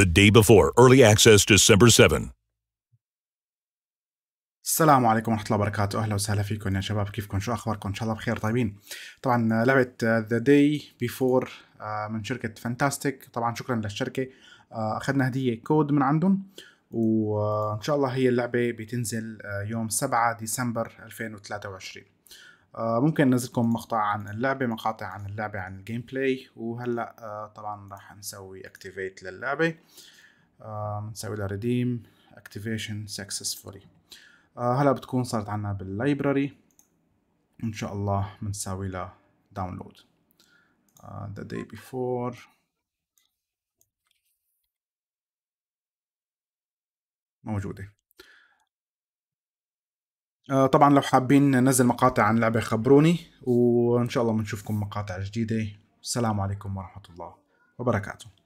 the day before. Early access December 7. السلام عليكم ورحمة الله وبركاته أهلا وسهلا فيكم يا شباب كيفكم شو أخباركم إن شاء الله بخير طيبين طبعا آه، لعبة ذا داي بيفور من شركة فانتاستيك طبعا شكرا للشركة آه، أخذنا هدية كود من عندهم وإن آه، شاء الله هي اللعبة بتنزل يوم 7 ديسمبر 2023 آه، ممكن انزلكم مقطع عن اللعبة مقاطع عن اللعبة عن الجيم بلاي وهلا آه، طبعا راح نسوي اكتيفيت للعبة آه، نسوي لها ريديم اكتيفيشن سكسسفولي هلا بتكون صارت عنا باللايبراري ان شاء الله بنساوي لها داونلود ذا داي بيفور موجودة آه، طبعا لو حابين ننزل مقاطع عن لعبة خبروني وإن شاء الله بنشوفكم مقاطع جديدة السلام عليكم ورحمة الله وبركاته